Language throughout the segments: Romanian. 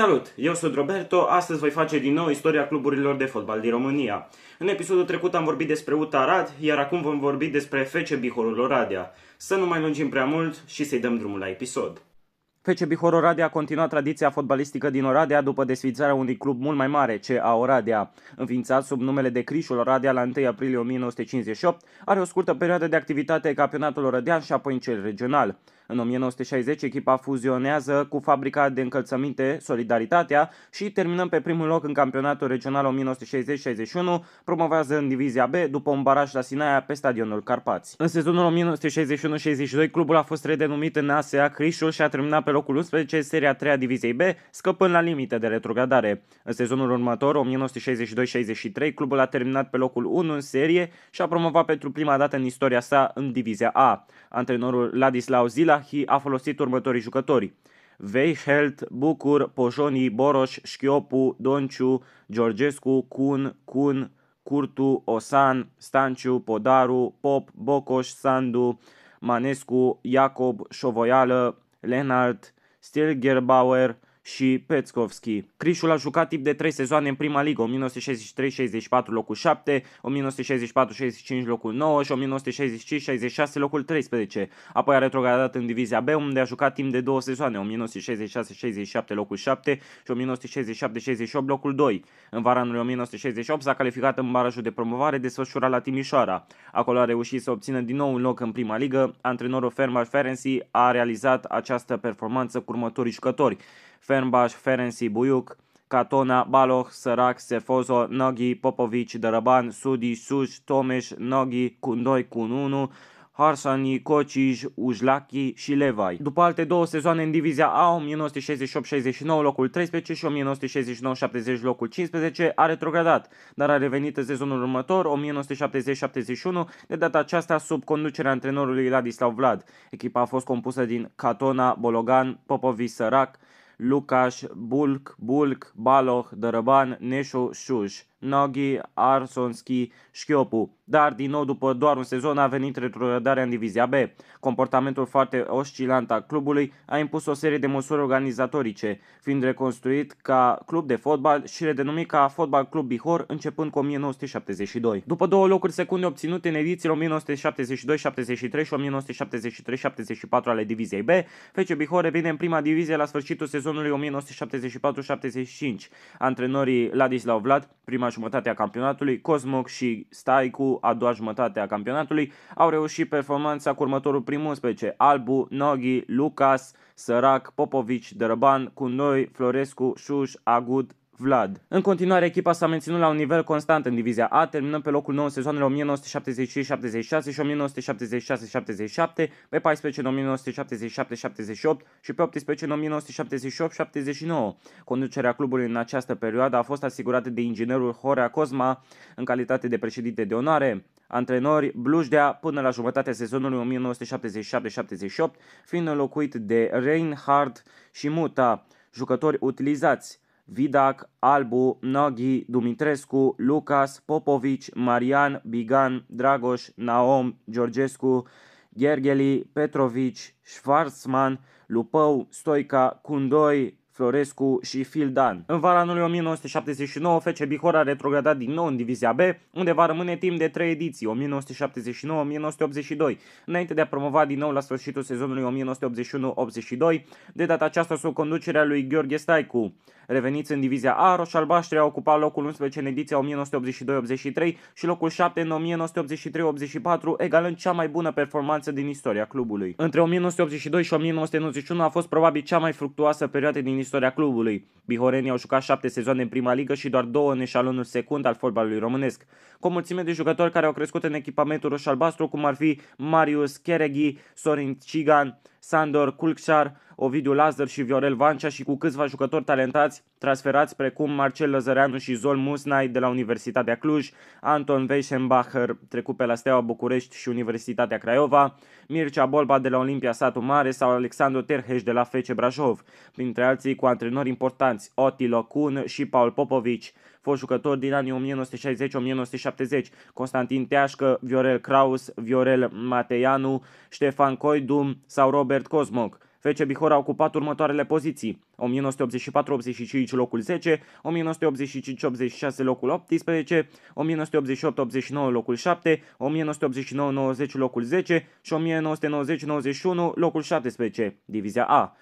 Salut! Eu sunt Roberto, astăzi voi face din nou istoria cluburilor de fotbal din România. În episodul trecut am vorbit despre UTA Arad, iar acum vom vorbi despre FC Bihorul Oradea. Să nu mai lungim prea mult și să-i dăm drumul la episod. FC Bihor Oradea a continuat tradiția fotbalistică din Oradea după desființarea unui club mult mai mare, CA Oradea. Înființat sub numele de Crișul Oradea la 1 aprilie 1958, are o scurtă perioadă de activitate campionatul Oradean și apoi în cel regional. În 1960 echipa fuzionează cu fabrica de încălțăminte Solidaritatea și terminăm pe primul loc în campionatul regional 1960-61, promovează în divizia B după un baraj la Sinaia pe stadionul Carpați. În sezonul 1961-62 clubul a fost redenumit în ASEA Crișul și a terminat pe locul 11 seria 3 a diviziei B, scăpând la limite de retrogradare. În sezonul următor, 1962-63, clubul a terminat pe locul 1 în serie și a promovat pentru prima dată în istoria sa în divizia A. Antrenorul Ladislau Zila Zahi a folosit următorii jucători. Veihelt, Bucur, Pojoni, Boroș, Șchiopu, Donciu, Georgescu, Kun, Kun, Curtu, Osan, Stanciu, Podaru, Pop, Bocoș, Sandu, Manescu, Iacob, Șovoială, Leonard, Stilgerbauer, și Petkovski. Crișul a jucat tip de 3 sezoane în prima ligă, 1963-64 locul 7, 1964-65 locul 9 și 1965-66 locul 13. Apoi a retrogradat în divizia B, unde a jucat timp de două sezoane, 1966-67 locul 7 și 1967-68 locul 2. În vara anului 1968 s-a calificat în barajul de promovare desfășurat la Timișoara. Acolo a reușit să obțină din nou un loc în prima ligă. Antrenorul Fermar Ferenci a realizat această performanță cu următorii jucători. Fernbaș, Ferenci, Buiuc, Catona, Baloch, Sărac, Sefozo, Noghi, Popovici, Dărăban, Sudi, Suș, Tomeș, Noghi, Cundoi, Cununu, Harsani, Cociș, Ujlachi și Levai. După alte două sezoane în divizia A, 1968-69 locul 13 și 1969-70 locul 15, a retrogradat, dar a revenit în sezonul următor, 1970-71, de data aceasta sub conducerea antrenorului Ladislav Vlad. Echipa a fost compusă din Catona, Bologan, Popovi, Sărac, Lukáš, Bulk, Bulk, Baloh, Daraban, Nešo, Šuš. nogi Arsonski, Șchiopu. Dar din nou după doar un sezon a venit retrogradarea în divizia B. Comportamentul foarte oscilant al clubului a impus o serie de măsuri organizatorice, fiind reconstruit ca club de fotbal și redenumit ca Fotbal Club Bihor începând cu 1972. După două locuri secunde obținute în edițiile 1972-73 și 1973-74 ale diviziei B, FC Bihor revine în prima divizie la sfârșitul sezonului 1974-75. Antrenorii Ladislav Vlad, prima jumătate a campionatului, Cosmoc și Staicu, a doua jumătate a campionatului, au reușit performanța cu următorul prim 11, Albu, Noghi, Lucas, Sărac, Popovici, Dărăban, Cunoi, Florescu, Șuș, Agud, Vlad. În continuare, echipa s-a menținut la un nivel constant în divizia A, terminând pe locul 9 sezoanele 1975-76 și 1976-77, pe 14 în 1977-78 și pe 18 în 1978-79. Conducerea clubului în această perioadă a fost asigurată de inginerul Horea Cosma în calitate de președinte de onoare antrenori Blujdea până la jumătatea sezonului 1977-78, fiind înlocuit de Reinhard și Muta, jucători utilizați. Vidac, Albu, Noghi, Dumitrescu, Lucas, Popovici, Marian, Bigan, Dragoș, Naom, Georgescu, Gergeli, Petrovici, Schwarzman, Lupău, Stoica, Cundoi, Florescu și Fildan. În vara anului 1979, FC Bihor a retrogradat din nou în divizia B, unde va rămâne timp de trei ediții, 1979-1982, înainte de a promova din nou la sfârșitul sezonului 1981-82, de data aceasta sub conducerea lui Gheorghe Staicu. Reveniți în divizia A, Roșalbaștri a ocupat locul 11 în ediția 1982-83 și locul 7 în 1983-84, egalând cea mai bună performanță din istoria clubului. Între 1982 și 1991 a fost probabil cea mai fructuoasă perioadă din istoria clubului. Bihorenii au jucat șapte sezoane în prima ligă și doar două în eșalonul secund al fotbalului românesc, cu o mulțime de jucători care au crescut în echipamentul roșu-albastru, cum ar fi Marius Chereghi, Sorin Cigan, Sandor Kulkshar, Ovidiu Lazar și Viorel Vancea și cu câțiva jucători talentați transferați precum Marcel Lăzăreanu și Zol Musnai de la Universitatea Cluj, Anton Weichenbacher trecut pe la Steaua București și Universitatea Craiova, Mircea Bolba de la Olimpia Satu Mare sau Alexandru Terheș de la FC Brașov, printre alții cu antrenori importanți Oti Locun și Paul Popovici, fost jucători din anii 1960-1970, Constantin Teașcă, Viorel Kraus, Viorel Mateianu, Ștefan Coidum sau Robert Cosmoc. FC Bihor a ocupat următoarele poziții. 1984-85 locul 10, 1985-86 locul 18, 1988-89 locul 7, 1989-90 locul 10 și 1990-91 locul 17, divizia A,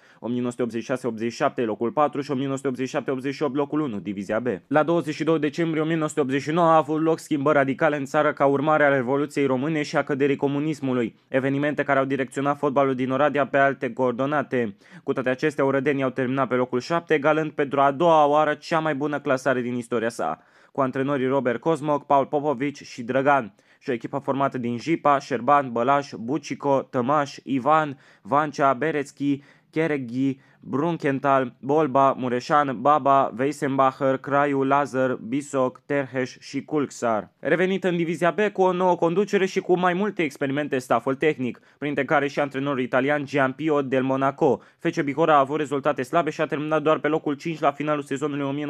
1986-87 locul 4 și 1987-88 locul 1, divizia B. La 22 decembrie 1989 a avut loc schimbări radicale în țară ca urmare a Revoluției Române și a căderii comunismului, evenimente care au direcționat fotbalul din Oradea pe alte coordonate. Cu toate acestea, urădenii au terminat Barcelona pe locul 7, galând pentru a doua oară cea mai bună clasare din istoria sa, cu antrenorii Robert Cosmoc, Paul Popovici și Drăgan și o echipă formată din Jipa, Șerban, Bălaș, Bucico, Tămaș, Ivan, Vancea, Berețchi Chereghi, Brunkenthal, Bolba, Mureșan, Baba, Weissenbacher, Craiu, Lazar, Bisoc, Terheș și Culxar. Revenit în divizia B cu o nouă conducere și cu mai multe experimente staful tehnic, printre care și antrenorul italian Giampio del Monaco. Fece Bihora a avut rezultate slabe și a terminat doar pe locul 5 la finalul sezonului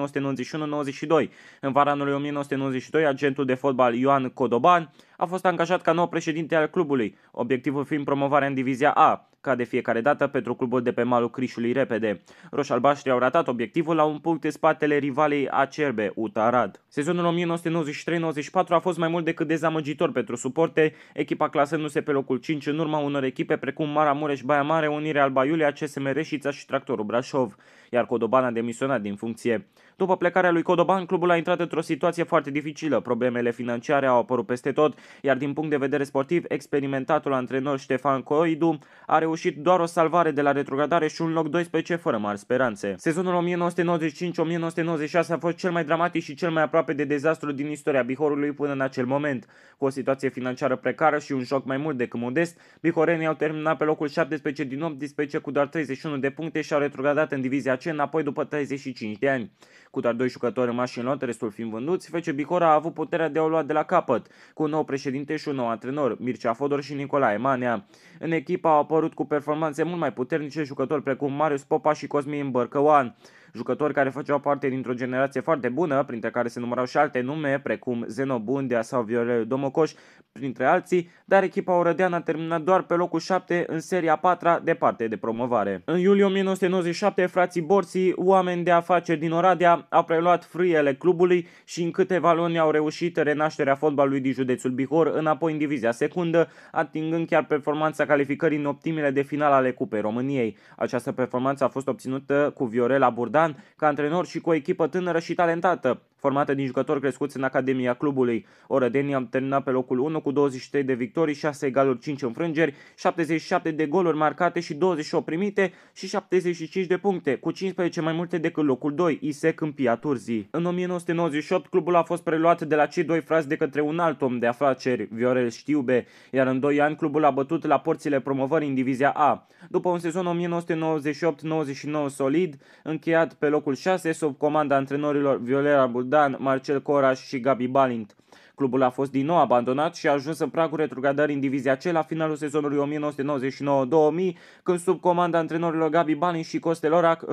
1991-92. În vara anului 1992, agentul de fotbal Ioan Codoban a fost angajat ca nou președinte al clubului, obiectivul fiind promovarea în divizia A ca de fiecare dată pentru clubul de pe malul Crișului repede. Roșalbaștri au ratat obiectivul la un punct de spatele rivalei acerbe, UTA Sezonul 1993-94 a fost mai mult decât dezamăgitor pentru suporte, echipa clasându-se pe locul 5 în urma unor echipe precum Maramureș, Baia Mare, Unirea Alba Iulia, CSM Reșița și Tractorul Brașov, iar Codoban a demisionat din funcție. După plecarea lui Codoban, clubul a intrat într-o situație foarte dificilă, problemele financiare au apărut peste tot, iar din punct de vedere sportiv, experimentatul antrenor Ștefan Coidu a reușit reușit doar o salvare de la retrogradare și un loc 12 fără mari speranțe. Sezonul 1995-1996 a fost cel mai dramatic și cel mai aproape de dezastru din istoria Bihorului până în acel moment. Cu o situație financiară precară și un joc mai mult decât modest, bihorenii au terminat pe locul 17 din 18 cu doar 31 de puncte și au retrogradat în divizia C înapoi după 35 de ani. Cu doar doi jucători în în lot, restul fiind vânduți, FC Bihor a avut puterea de a o lua de la capăt, cu un nou președinte și un nou antrenor, Mircea Fodor și Nicolae Manea. În echipa au apărut cu cu performanțe mult mai puternice jucători precum Marius Popa și Cosmin Bărcăuan jucători care făceau parte dintr-o generație foarte bună, printre care se numărau și alte nume, precum Zeno Bundea sau Viorel Domocoș, printre alții, dar echipa orădeană a terminat doar pe locul 7 în seria 4 parte de promovare. În iulie 1997, frații Borsi, oameni de afaceri din Oradea, au preluat frâiele clubului și în câteva luni au reușit renașterea fotbalului din județul Bihor, înapoi în divizia secundă, atingând chiar performanța calificării în optimile de final ale Cupei României. Această performanță a fost obținută cu Viorela Burdan Bogdan ca antrenor și cu o echipă tânără și talentată formată din jucători crescuți în Academia clubului. Orădenii a terminat pe locul 1 cu 23 de victorii, 6 egaluri, 5 înfrângeri, 77 de goluri marcate și 28 primite și 75 de puncte, cu 15 mai multe decât locul 2, ISE Câmpia Turzii. În 1998, clubul a fost preluat de la cei doi frați de către un alt om de afaceri, Viorel Știube, iar în 2 ani clubul a bătut la porțile promovării în divizia A. După un sezon 1998-99 solid, încheiat pe locul 6 sub comanda antrenorilor Violera Bulda Bogdan, Marcel Coraș și Gabi Balint. Clubul a fost din nou abandonat și a ajuns în pragul retrogradării în divizia C la finalul sezonului 1999-2000, când sub comanda antrenorilor Gabi Bani și Costel Orac,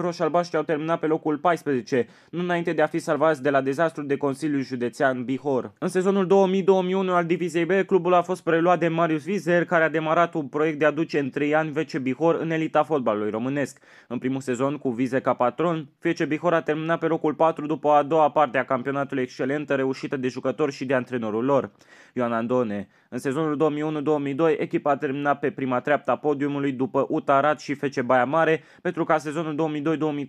au terminat pe locul 14, nu înainte de a fi salvați de la dezastrul de Consiliul Județean Bihor. În sezonul 2000-2001 al diviziei B, clubul a fost preluat de Marius Vizer, care a demarat un proiect de a duce în 3 ani VC Bihor în elita fotbalului românesc. În primul sezon, cu vize ca patron, VC Bihor a terminat pe locul 4 după a doua parte a campionatului excelentă reușită de jucători și de antrenori antrenorul lor, Ioan Andone. În sezonul 2001-2002, echipa a terminat pe prima treaptă a podiumului după Utarat și FC Baia Mare, pentru ca sezonul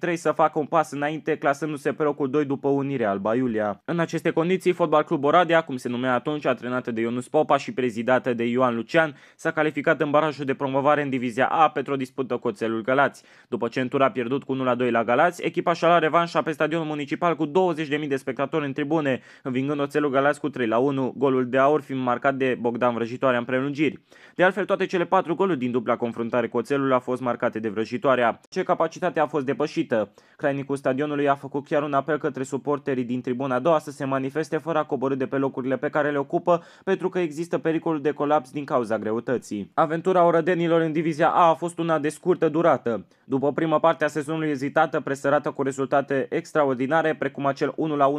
2002-2003 să facă un pas înainte, clasându-se pe locul 2 după unirea Alba Iulia. În aceste condiții, Fotbal Club Oradea, cum se numea atunci, antrenată de Ionus Popa și prezidată de Ioan Lucian, s-a calificat în barajul de promovare în divizia A pentru o dispută cu Oțelul Galați. După ce a pierdut cu 1-2 la Galați, echipa și-a luat revanșa pe stadionul municipal cu 20.000 de spectatori în tribune, învingând Oțelul Galați cu 3 la 1, golul de aur fiind marcat de Bogdan Vrăjitoarea în prelungiri. De altfel, toate cele patru goluri din dubla confruntare cu Oțelul au fost marcate de Vrăjitoarea. Ce capacitate a fost depășită? Crainicul stadionului a făcut chiar un apel către suporterii din tribuna a doua să se manifeste fără a coborâ de pe locurile pe care le ocupă, pentru că există pericolul de colaps din cauza greutății. Aventura orădenilor în divizia A a fost una de scurtă durată. După prima parte a sezonului ezitată, presărată cu rezultate extraordinare, precum acel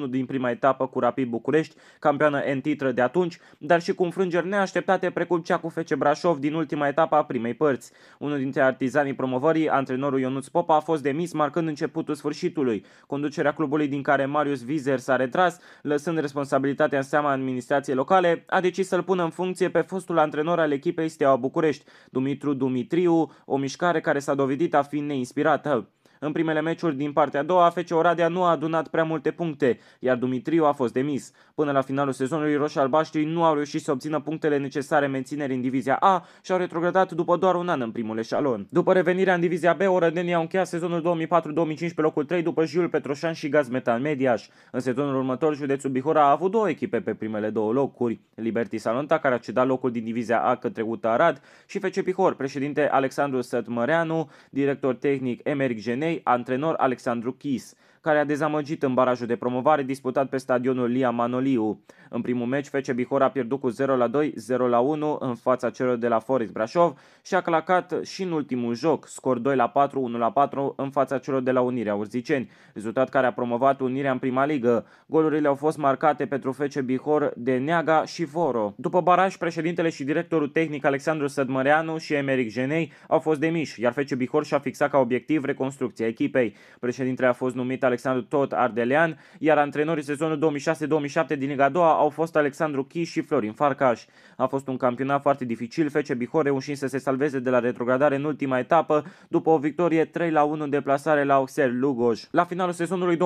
1-1 din prima etapă cu Rapid București, campioană în titră de atunci, dar și cu înfrângeri neașteptate precum cea cu Fece Brașov din ultima etapă a primei părți. Unul dintre artizanii promovării, antrenorul Ionuț Popa, a fost demis marcând începutul sfârșitului. Conducerea clubului din care Marius Vizer s-a retras, lăsând responsabilitatea în seama administrației locale, a decis să-l pună în funcție pe fostul antrenor al echipei Steaua București, Dumitru Dumitriu, o mișcare care s-a dovedit a fi neinspirată. În primele meciuri din partea a doua, FC Oradea nu a adunat prea multe puncte, iar Dumitriu a fost demis. Până la finalul sezonului, Albaștri nu au reușit să obțină punctele necesare menținerii în divizia A și au retrogradat după doar un an în primul eșalon. După revenirea în divizia B, orădenii au încheiat sezonul 2004-2005 pe locul 3 după Jiul Petroșan și Gazmetan Mediaș. În sezonul următor, județul Bihor a avut două echipe pe primele două locuri, Liberty Salonta, care a cedat locul din divizia A către UTA Arad și FC Pihor, președinte Alexandru Sătmăreanu, director tehnic Emeric Genei, Entrenor entrenador Alexandru care a dezamăgit în barajul de promovare disputat pe stadionul Lia Manoliu. În primul meci, FC Bihor a pierdut cu 0 la 2, 0 la 1 în fața celor de la Forest Brașov și a clacat și în ultimul joc, scor 2 la 4, 1 la 4 în fața celor de la Unirea Urziceni, rezultat care a promovat Unirea în prima ligă. Golurile au fost marcate pentru FC Bihor de Neaga și Voro. După baraj, președintele și directorul tehnic Alexandru Sădmăreanu și Emeric Genei au fost demiși, iar FC Bihor și-a fixat ca obiectiv reconstrucția echipei. Președintele a fost numit Alexandru Tot Ardelean, iar antrenorii sezonul 2006-2007 din Liga 2 au fost Alexandru Chi și Florin Farcaș. A fost un campionat foarte dificil, Fece Bihor reușind să se salveze de la retrogradare în ultima etapă după o victorie 3 la 1 în deplasare la Auxerre Lugoj. La finalul sezonului 2007-2008,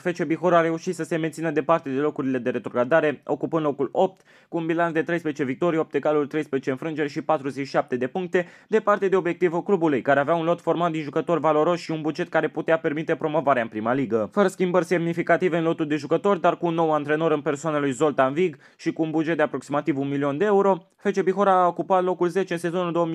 Fece Bihor a reușit să se mențină departe de locurile de retrogradare, ocupând locul 8 cu un bilanț de 13 victorii, 8 egaluri, 13 înfrângeri și 47 de puncte, departe de obiectivul clubului, care avea un lot format din jucători valoroși și un buget care putea permite promovarea în prima ligă. Fără schimbări semnificative în lotul de jucători, dar cu un nou antrenor în persoana lui Zoltan Vig și cu un buget de aproximativ 1 milion de euro, FC Bihora a ocupat locul 10 în sezonul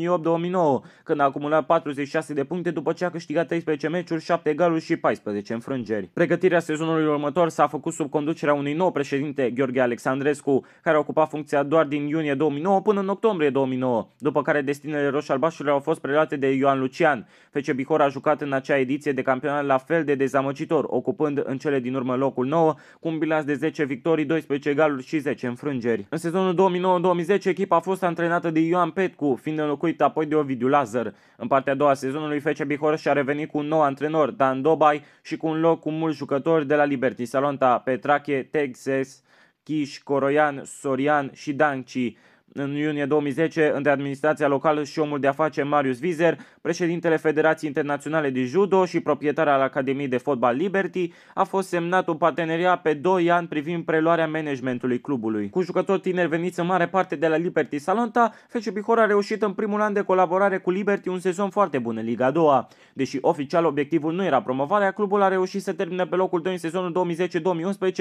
2008-2009, când a acumulat 46 de puncte după ce a câștigat 13 meciuri, 7 egaluri și 14 înfrângeri. Pregătirea sezonului următor s-a făcut sub conducerea unui nou președinte, Gheorghe Alexandrescu, care a ocupat funcția doar din iunie 2009 până în octombrie 2009, după care destinele roșii au fost preluate de Ioan Lucian. FC Bihor a jucat în acea ediție de campionat la fel de dezastru dezamăgitor, ocupând în cele din urmă locul 9 cu un bilanț de 10 victorii, 12 egaluri și 10 înfrângeri. În sezonul 2009-2010 echipa a fost antrenată de Ioan Petcu, fiind înlocuit apoi de Ovidiu Lazar. În partea a doua a sezonului FC Bihor și-a revenit cu un nou antrenor, Dan Dobai, și cu un loc cu mulți jucători de la Liberty Salonta, Petrache, Texas, Kish, Coroian, Sorian și Danci. În iunie 2010, între administrația locală și omul de afaceri Marius Vizer, președintele Federației Internaționale de Judo și proprietar al Academiei de Fotbal Liberty, a fost semnat un parteneriat pe 2 ani privind preluarea managementului clubului. Cu jucători tineri veniți în mare parte de la Liberty Salonta, FC Bihor a reușit în primul an de colaborare cu Liberty un sezon foarte bun în Liga a doua. Deși oficial obiectivul nu era promovarea, clubul a reușit să termine pe locul 2 în sezonul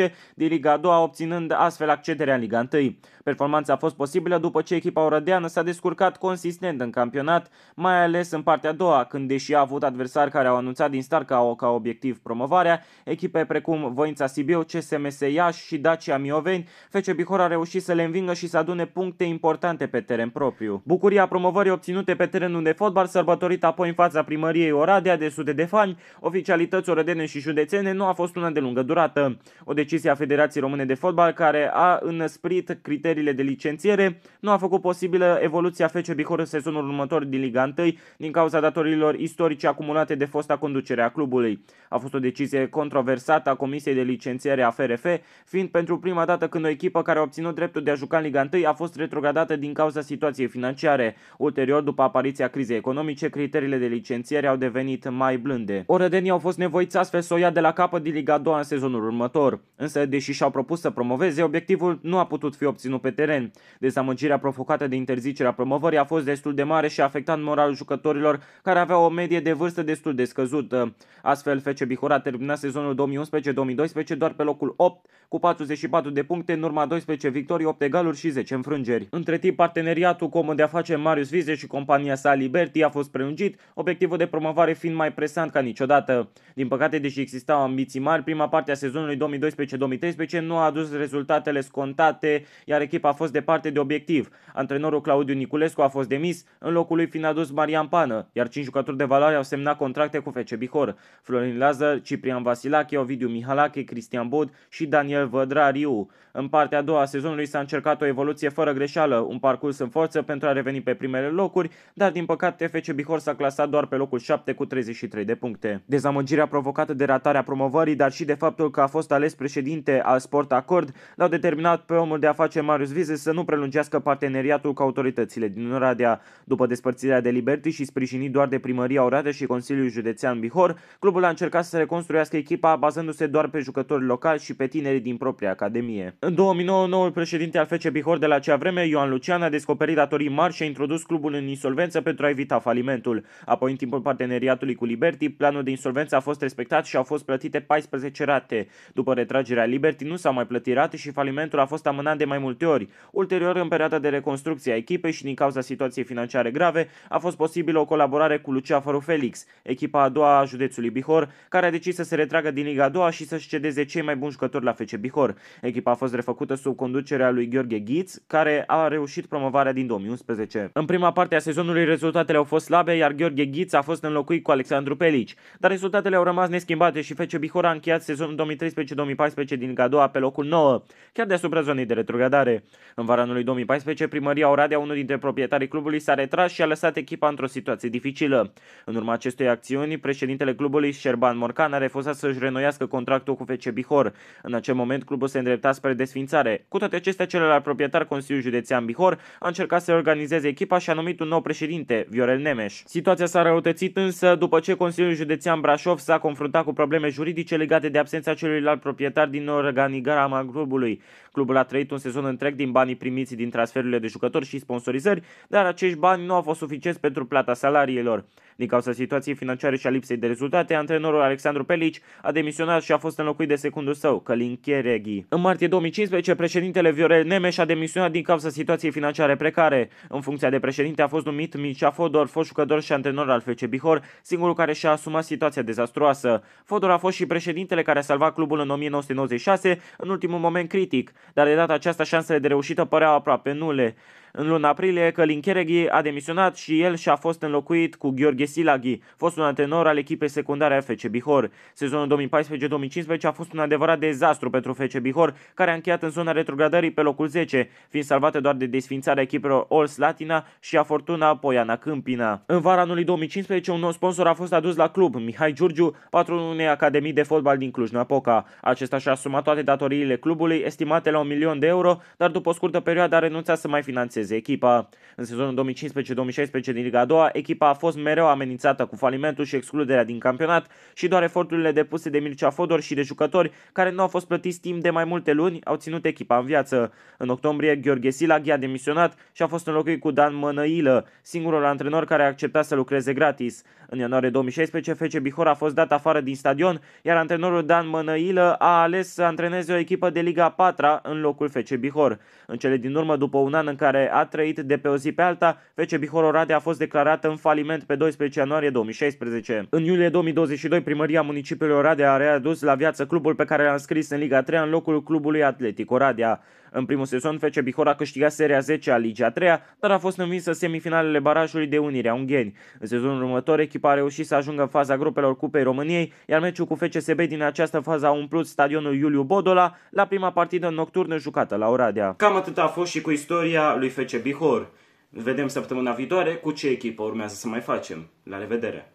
2010-2011 din Liga a doua, obținând astfel accederea în Liga 1. Performanța a fost posibilă oprirea după ce echipa orădeană s-a descurcat consistent în campionat, mai ales în partea a doua, când deși a avut adversari care au anunțat din start ca, ca obiectiv promovarea, echipe precum Voința Sibiu, CSMS Iași și Dacia Mioveni, FC Bihor a reușit să le învingă și să adune puncte importante pe teren propriu. Bucuria promovării obținute pe terenul de fotbal, sărbătorit apoi în fața primăriei Oradea de sute de fani, oficialități orădene și județene, nu a fost una de lungă durată. O decizie a Federației Române de Fotbal care a înăsprit criteriile de licențiere nu a făcut posibilă evoluția FC Bihor în sezonul următor din Liga 1 din cauza datorilor istorice acumulate de fosta conducere a clubului. A fost o decizie controversată a Comisiei de Licențiere a FRF, fiind pentru prima dată când o echipă care a obținut dreptul de a juca în Liga 1 a fost retrogradată din cauza situației financiare. Ulterior, după apariția crizei economice, criteriile de licențiere au devenit mai blânde. Orădenii au fost nevoiți astfel să o ia de la capăt din Liga 2 în sezonul următor, însă deși și-au propus să promoveze, obiectivul nu a putut fi obținut pe teren. Dezamă dezamăgirea provocată de interzicerea promovării a fost destul de mare și a afectat moralul jucătorilor care aveau o medie de vârstă destul de scăzută. Astfel, FC Bihora termina sezonul 2011-2012 doar pe locul 8 cu 44 de puncte în urma 12 victorii, 8 egaluri și 10 înfrângeri. Între timp, parteneriatul cu omul de afaceri Marius Vize și compania sa Liberty a fost prelungit, obiectivul de promovare fiind mai presant ca niciodată. Din păcate, deși existau ambiții mari, prima parte a sezonului 2012-2013 nu a adus rezultatele scontate, iar echipa a fost departe de obiectiv respectiv. Antrenorul Claudiu Niculescu a fost demis, în locul lui fiind adus Marian Pană, iar cinci jucători de valoare au semnat contracte cu FC Bihor. Florin Lazar, Ciprian Vasilache, Ovidiu Mihalache, Cristian Bod și Daniel Vădrariu. În partea a doua a sezonului s-a încercat o evoluție fără greșeală, un parcurs în forță pentru a reveni pe primele locuri, dar din păcate FC Bihor s-a clasat doar pe locul 7 cu 33 de puncte. Dezamăgirea provocată de ratarea promovării, dar și de faptul că a fost ales președinte al Sport Acord, l-au determinat pe omul de afaceri Marius Vize să nu prelungească recunoască parteneriatul cu autoritățile din Oradea. După despărțirea de Liberty și sprijinit doar de primăria Oradea și Consiliul Județean Bihor, clubul a încercat să reconstruiască echipa bazându-se doar pe jucători locali și pe tinerii din propria academie. În 2009, noul președinte al FC Bihor de la acea vreme, Ioan Lucian, a descoperit datorii mari și a introdus clubul în insolvență pentru a evita falimentul. Apoi, în timpul parteneriatului cu Liberty, planul de insolvență a fost respectat și au fost plătite 14 rate. După retragerea Liberty, nu s-au mai plătit rate și falimentul a fost amânat de mai multe ori. Ulterior, în perioada perioada de reconstrucție a echipei și din cauza situației financiare grave a fost posibilă o colaborare cu Luceafărul Felix, echipa a doua a județului Bihor, care a decis să se retragă din Liga a doua și să-și cedeze cei mai buni jucători la FC Bihor. Echipa a fost refăcută sub conducerea lui Gheorghe Ghiț, care a reușit promovarea din 2011. În prima parte a sezonului rezultatele au fost slabe, iar Gheorghe Ghiț a fost înlocuit cu Alexandru Pelici, dar rezultatele au rămas neschimbate și FC Bihor a încheiat sezonul 2013-2014 din Liga a doua pe locul 9, chiar deasupra zonei de retrogradare. În vara anului 2014, 2014, primăria Oradea, unul dintre proprietarii clubului, s-a retras și a lăsat echipa într-o situație dificilă. În urma acestei acțiuni, președintele clubului, Șerban Morcan, a refuzat să-și renoiască contractul cu FC Bihor. În acel moment, clubul se îndrepta spre desfințare. Cu toate acestea, celălalt proprietar, Consiliul Județean Bihor, a încercat să organizeze echipa și a numit un nou președinte, Viorel Nemeș. Situația s-a răutățit însă după ce Consiliul Județean Brașov s-a confruntat cu probleme juridice legate de absența celuilalt proprietar din organigrama clubului. Clubul a trăit un sezon întreg din banii primiți din transfer transferurile de jucători și sponsorizări, dar acești bani nu au fost suficienți pentru plata salariilor. Din cauza situației financiare și a lipsei de rezultate, antrenorul Alexandru Pelici a demisionat și a fost înlocuit de secundul său, Călin Chereghi. În martie 2015, președintele Viorel Nemeș a demisionat din cauza situației financiare precare. În funcția de președinte a fost numit Mircea Fodor, fost jucător și antrenor al FC Bihor, singurul care și-a asumat situația dezastruoasă. Fodor a fost și președintele care a salvat clubul în 1996 în ultimul moment critic, dar de data aceasta șansele de reușită păreau aproape nule în luna aprilie că Linchereghi a demisionat și el și a fost înlocuit cu Gheorghe Silaghi, un antrenor al echipei secundare a FC Bihor. Sezonul 2014-2015 a fost un adevărat dezastru pentru FC Bihor, care a încheiat în zona retrogradării pe locul 10, fiind salvate doar de desfințarea echipelor Ols Latina și a Fortuna Poiana Câmpina. În vara anului 2015, un nou sponsor a fost adus la club, Mihai Giurgiu, patronul unei academii de fotbal din Cluj-Napoca. Acesta și-a asumat toate datoriile clubului, estimate la un milion de euro, dar după o scurtă perioadă a renunțat să mai financeze salveze echipa. În sezonul 2015-2016 din Liga a doua, echipa a fost mereu amenințată cu falimentul și excluderea din campionat și doar eforturile depuse de Mircea Fodor și de jucători care nu au fost plătiți timp de mai multe luni au ținut echipa în viață. În octombrie, Gheorghe Silag i-a demisionat și a fost înlocuit cu Dan Mănăilă, singurul antrenor care a acceptat să lucreze gratis. În ianuarie 2016, FC Bihor a fost dat afară din stadion, iar antrenorul Dan Mănăilă a ales să antreneze o echipă de Liga 4 în locul FC Bihor. În cele din urmă, după un an în care a trăit de pe o zi pe alta, FC Bihor Oradea a fost declarată în faliment pe 12 ianuarie 2016. În iulie 2022, primăria municipiului Oradea a readus la viață clubul pe care l-a înscris în Liga 3 în locul clubului Atletic Oradea. În primul sezon, FC Bihor a câștigat seria 10 a Ligii a 3 dar a fost învinsă semifinalele barajului de Unirea Ungheni. În sezonul următor, echipa a reușit să ajungă în faza grupelor Cupei României, iar meciul cu FCSB din această fază a umplut stadionul Iuliu Bodola la prima partidă nocturnă jucată la Oradea. Cam atât a fost și cu istoria lui FC Bihor. Vedem săptămâna viitoare cu ce echipă urmează să mai facem. La revedere!